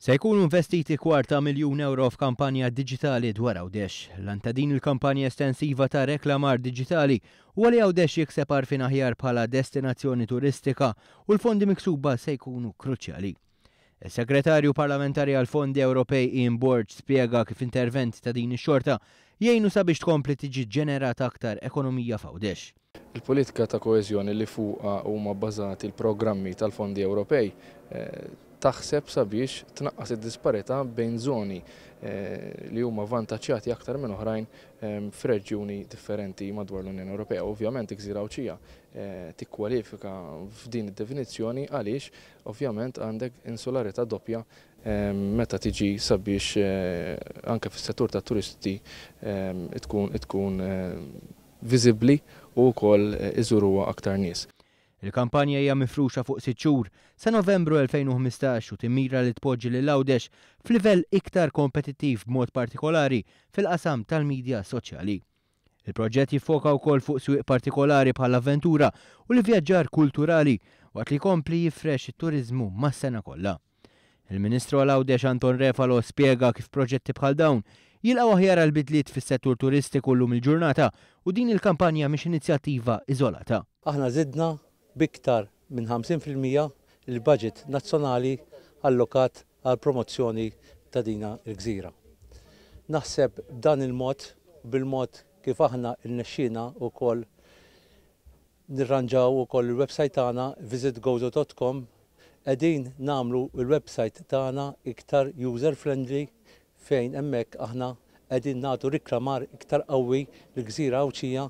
Se jkunu investiti kwarta miljun euro f'kampanja digitali dwar Għawdex. Lanta din il-kampanja estensiva ta' reklamar digitali u għali Għawdex jikseb arfin aħjar bħala destinazzjoni turistika u l-fondi miksuba se jkunu kruċjali. Il-Segretarju Parlamentari għal Fondi Ewropej in Borg spiega kif intervent ta' din ix-xorta jgħinu sabiex tkompli tiġi ġenerata aktar ekonomija f'Għawdex. Il-politika ta' koeżjoni li fuqa huma bbażati il-programmi tal-fondi Ewropej eh, taħseb sabiex tnaqqas id-disparità bejn zoni eh, li huma vantaġġjati aktar minn oħrajn ehm, f'reġjuni differenti madwar l-Unjoni Ewropea. Ovvjament Gżira Awċija eh, tikkwalifika f'din id-definizzjoni għaliex ovvjament għandek insularità doppja ehm, meta tiġi sabiex eh, anke fis-settur ta' turisti ehm, tkun viżibbli u wkoll iżuruha aktar nies. Il-kampanja hija mifruxa fuq sitt xhur sa Novembru 2015 u timmira li tpoġġi lil għawdex f'livell iktar kompetittiv b'mod partikolari fil-qasam tal-midja soċjali. Il-proġett jiffoka wkoll fuq swieq partikolari bħal avventura u l-vjaġġar kulturali waqt li kompli jifrex it-turizmu mas-sena kollha. Il-Ministru għal għawdex Anton Refalo spiega kif proġetti bħal dawn jilqaw aħjar għal-bidliet fis-settur turistiku llum il-ġurnata u din il-kampanja mhix inizjattiva iżolata. Aħna zidna biktar minn 50% il-budget nazzjonali allokat għal promozzjoni ta' dina l-gżira. Naħseb dan il-mod, bil-mod kif aħna il-nexxina u kol nirranġaw u kol il-websajt tagħna visitgozo.com qegħdin namlu il-websajt tagħna iktar user-friendly fejn hemmhekk aħna qegħdin nagħtu riklamar iktar qawwi l-gżira uċija